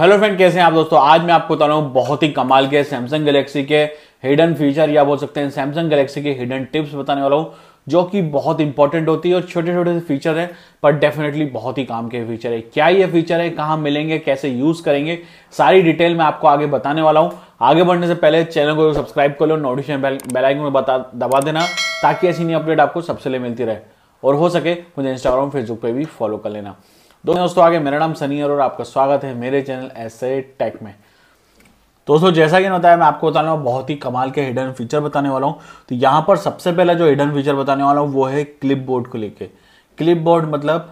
hello friend कैसे हैं आप दोस्तों आज मैं आपको बता रहा हूँ बहुत ही कमाल के सैमसंग गैलेक्सी के हिडन फीचर या बोल सकते हैं सैमसंग गैलेक्सी के हिडन टिप्स बताने वाला हूँ जो कि बहुत इंपॉर्टेंट होती है और छोटे छोटे से फीचर हैं पर डेफिनेटली बहुत ही काम के फीचर है क्या ये फीचर है कहाँ मिलेंगे कैसे यूज करेंगे सारी डिटेल मैं आपको आगे बताने वाला हूँ आगे बढ़ने से पहले चैनल को सब्सक्राइब कर लो नोटिफिकेशन बेलाइकन में बता दबा देना ताकि ऐसी नई अपडेट आपको सबसे ले मिलती रहे और हो सके मुझे इंस्टाग्राम फेसबुक पर भी फॉलो कर लेना दोस्तों आगे मेरा नाम सनी और आपका स्वागत है मेरे चैनल ऐसे टेक में दोस्तों जैसा कि बताया मैं आपको बताने वाला बहुत ही कमाल के हिडन फीचर बताने वाला हूँ तो यहाँ पर सबसे पहला जो हिडन फीचर बताने वाला हूँ वो है क्लिप बोर्ड को लेके क्लिप बोर्ड मतलब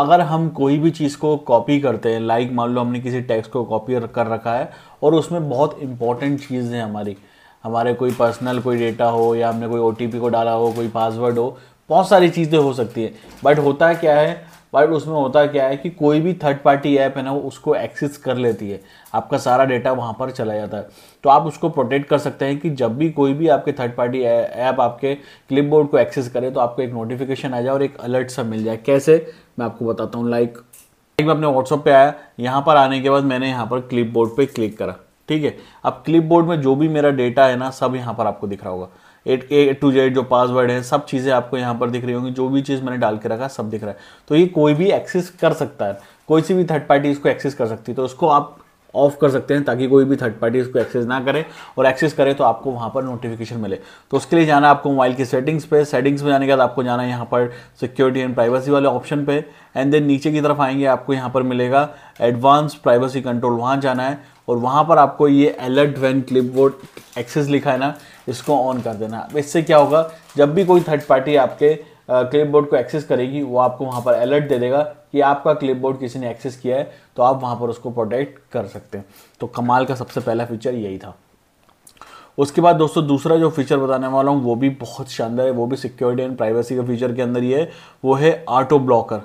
अगर हम कोई भी चीज़ को कॉपी करते हैं लाइक मान लो हमने किसी टेक्स्ट को कॉपी कर रखा है और उसमें बहुत इंपॉर्टेंट चीज़ है हमारी हमारे कोई पर्सनल कोई डेटा हो या हमने कोई ओ को डाला हो कोई पासवर्ड हो बहुत सारी चीज़ें हो सकती है बट होता क्या है बट उसमें होता क्या है कि कोई भी थर्ड पार्टी ऐप है ना वो उसको एक्सेस कर लेती है आपका सारा डेटा वहाँ पर चला जाता है तो आप उसको प्रोटेक्ट कर सकते हैं कि जब भी कोई भी आपके थर्ड पार्टी ऐप आपके क्लिपबोर्ड को एक्सेस करे तो आपको एक नोटिफिकेशन आ जाए और एक अलर्ट सा मिल जाए कैसे मैं आपको बताता हूँ लाइक लाइक मैं अपने व्हाट्सअप पे आया यहाँ पर आने के बाद मैंने यहाँ पर क्लिप बोर्ड क्लिक करा ठीक है अब क्लिप में जो भी मेरा डेटा है ना सब यहाँ पर आपको दिख रहा होगा एट ए टू जेड जो पासवर्ड है सब चीज़ें आपको यहाँ पर दिख रही होंगी जो भी चीज़ मैंने डाल के रखा सब दिख रहा है तो ये कोई भी एक्सेस कर सकता है कोई सी भी थर्ड पार्टी इसको एक्सेस कर सकती है तो उसको आप ऑफ कर सकते हैं ताकि कोई भी थर्ड पार्टी इसको एक्सेस ना करे और एक्सेस करे तो आपको वहाँ पर नोटिफिकेशन मिले तो उसके लिए जाना आपको मोबाइल की सेटिंग्स पे सेटिंग्स में जाने के बाद आपको जाना है यहाँ पर सिक्योरिटी एंड प्राइवेसी वाले ऑप्शन पे एंड देन नीचे की तरफ आएंगे आपको यहाँ पर मिलेगा एडवांस प्राइवेसी कंट्रोल वहाँ जाना है और वहाँ पर आपको ये alert when clipboard access लिखा है ना इसको ऑन कर देना इससे क्या होगा जब भी कोई थर्ड पार्टी आपके क्लिपबोर्ड को एक्सेस करेगी वो आपको वहाँ पर अलर्ट दे देगा कि आपका क्लिपबोर्ड किसी ने एक्सेस किया है तो आप वहाँ पर उसको प्रोटेक्ट कर सकते हैं तो कमाल का सबसे पहला फीचर यही था उसके बाद दोस्तों दूसरा जो फीचर बताने वाला हूँ वो भी बहुत शानदार है वो भी सिक्योरिटी एंड प्राइवेसी का फीचर के अंदर ही है वो है ऑटो ब्लॉकर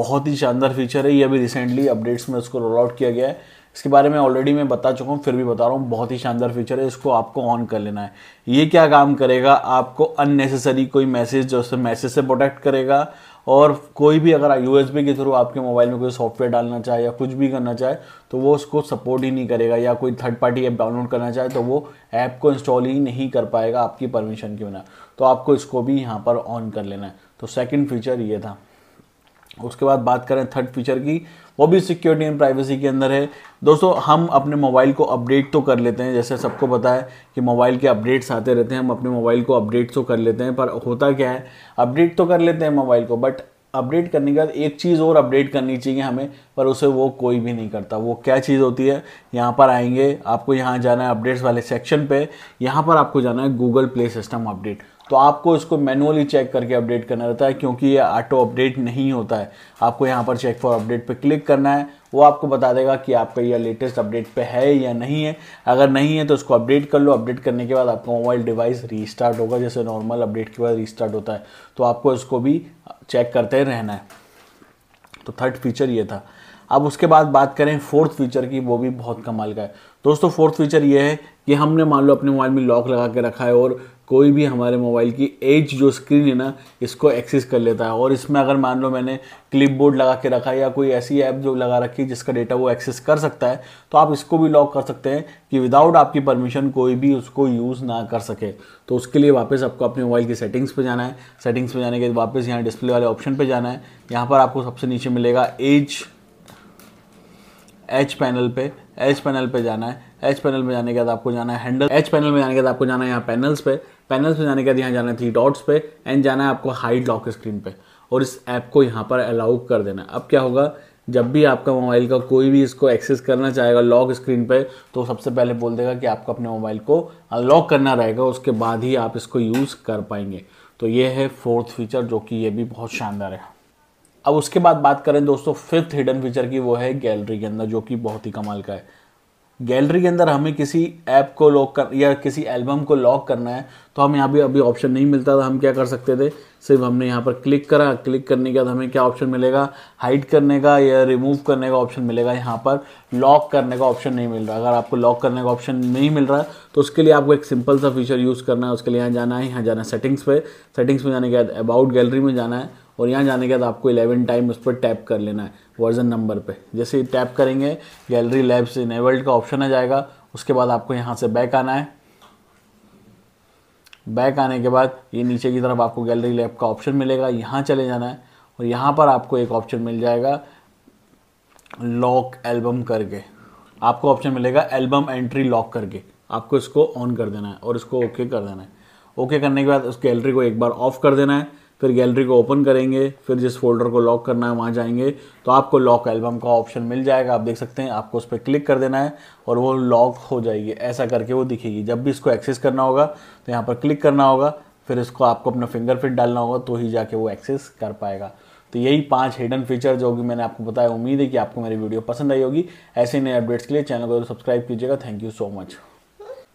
बहुत ही शानदार फीचर है ये अभी रिसेंटली अपडेट्स में उसको रोल आउट किया गया है इसके बारे में ऑलरेडी मैं बता चुका हूँ फिर भी बता रहा हूँ बहुत ही शानदार फीचर है इसको आपको ऑन कर लेना है ये क्या काम करेगा आपको अननेसेसरी कोई मैसेज जो मैसेज से प्रोटेक्ट करेगा और कोई भी अगर यू के थ्रू आपके मोबाइल में कोई सॉफ्टवेयर डालना चाहे या कुछ भी करना चाहे तो वो उसको सपोर्ट ही नहीं करेगा या कोई थर्ड पार्टी ऐप डाउनलोड करना चाहे तो वो ऐप को इंस्टॉल ही नहीं कर पाएगा आपकी परमिशन के बिना तो आपको इसको भी यहाँ पर ऑन कर लेना है तो सेकेंड फीचर ये था उसके बाद बात करें थर्ड फीचर की वो भी सिक्योरिटी एंड प्राइवेसी के अंदर है दोस्तों हम अपने मोबाइल को अपडेट तो कर लेते हैं जैसे सबको पता है कि मोबाइल के अपडेट्स आते रहते हैं हम अपने मोबाइल को अपडेट तो कर लेते हैं पर होता क्या है अपडेट तो कर लेते हैं मोबाइल को बट अपडेट करने के बाद एक चीज़ और अपडेट करनी चाहिए हमें पर उसे वो कोई भी नहीं करता वो क्या चीज़ होती है यहाँ पर आएंगे आपको यहाँ जाना है अपडेट्स वाले सेक्शन पे यहाँ पर आपको जाना है गूगल प्ले सिस्टम अपडेट तो आपको इसको मैनुअली चेक करके अपडेट करना रहता है क्योंकि ये ऑटो अपडेट नहीं होता है आपको यहाँ पर चेक फॉर अपडेट पे क्लिक करना है वो आपको बता देगा कि आपका यह लेटेस्ट अपडेट पे है या नहीं है अगर नहीं है तो उसको अपडेट कर लो अपडेट करने के बाद आपका मोबाइल डिवाइस रीस्टार्ट होगा जैसे नॉर्मल अपडेट के बाद रीस्टार्ट होता है तो आपको इसको भी चेक करते रहना है तो थर्ड फीचर ये था अब उसके बाद बात करें फोर्थ फीचर की वो भी बहुत कमाल का है दोस्तों फोर्थ फीचर ये है कि हमने मान लो अपने मोबाइल में लॉक लगा के रखा है और कोई भी हमारे मोबाइल की एज जो स्क्रीन है ना इसको एक्सेस कर लेता है और इसमें अगर मान लो मैंने क्लिपबोर्ड लगा के रखा है या कोई ऐसी ऐप जो लगा रखी है जिसका डेटा वो एक्सेस कर सकता है तो आप इसको भी लॉक कर सकते हैं कि विदाउट आपकी परमिशन कोई भी उसको यूज़ ना कर सके तो उसके लिए वापस आपको अपने मोबाइल की सेटिंग्स पर जाना है सेटिंग्स पर जाने के बाद वापस यहाँ डिस्प्ले वाले ऑप्शन पर जाना है यहाँ पर आपको सबसे नीचे मिलेगा एज एच पैनल पे एच पैनल पे जाना है एच पैनल में जाने के बाद आपको जाना है हैंडल एच पैनल में जाने के बाद आपको जाना है यहाँ पैनल्स पे पैनल्स में जाने के बाद यहाँ जाना है थ्री डॉट्स पे एंड जाना है आपको हाइड लॉक स्क्रीन पे और इस ऐप को यहाँ पर अलाउ कर देना अब क्या होगा जब भी आपका मोबाइल का कोई भी इसको एक्सेस करना चाहेगा लॉक स्क्रीन पे तो सबसे पहले बोल देगा कि आपको अपने मोबाइल को अनलॉक करना रहेगा उसके बाद ही आप इसको यूज़ कर पाएंगे तो ये है फोर्थ फीचर जो कि ये भी बहुत शानदार है अब उसके बाद बात करें दोस्तों फिफ्थ हिडन फीचर की वो है गैलरी के अंदर जो कि बहुत ही कमाल का है गैलरी के अंदर हमें किसी ऐप को लॉक कर या किसी एल्बम को लॉक करना है तो हम यहाँ भी अभी ऑप्शन नहीं मिलता था हम क्या कर सकते थे सिर्फ हमने यहाँ पर क्लिक करा क्लिक करने के बाद हमें क्या ऑप्शन मिलेगा हाइड करने का या रिमूव करने का ऑप्शन मिलेगा यहाँ पर लॉक करने का ऑप्शन नहीं मिल रहा अगर आपको लॉक करने का ऑप्शन नहीं मिल रहा तो उसके लिए आपको एक सिंपल सा फीचर यूज़ करना है उसके लिए यहाँ जाना है यहाँ जाना है सेटिंग्स पे सेटिंग्स में जाने के बाद अबाउट गैलरी में जाना है और यहाँ जाने के बाद आपको 11 टाइम उस पर टैप कर लेना है वर्जन नंबर पे जैसे ही टैप करेंगे गैलरी लैब्स इनेबल्ड का ऑप्शन आ जाएगा उसके बाद आपको यहाँ से बैक आना है बैक आने के बाद ये नीचे की तरफ आपको गैलरी लैब का ऑप्शन मिलेगा यहाँ चले जाना है और यहाँ पर आपको एक ऑप्शन मिल जाएगा लॉक एल्बम करके आपको ऑप्शन मिलेगा एल्बम एंट्री लॉक करके आपको इसको ऑन कर देना है और इसको ओके okay कर देना है ओके okay करने के बाद उस गैलरी को एक बार ऑफ कर देना है फिर गैलरी को ओपन करेंगे फिर जिस फोल्डर को लॉक करना है वहाँ जाएंगे तो आपको लॉक एल्बम का ऑप्शन मिल जाएगा आप देख सकते हैं आपको उस पर क्लिक कर देना है और वो लॉक हो जाएगी ऐसा करके वो दिखेगी जब भी इसको एक्सेस करना होगा तो यहाँ पर क्लिक करना होगा फिर इसको आपको अपना फिंगरप्रिंट डालना होगा तो ही जाके वो एक्सेस कर पाएगा तो यही पाँच हिडन फीचर जो कि मैंने आपको बताया उम्मीद है कि आपको मेरी वीडियो पसंद आई होगी ऐसे नए अपडेट्स के लिए चैनल को सब्सक्राइब तो कीजिएगा थैंक यू सो मच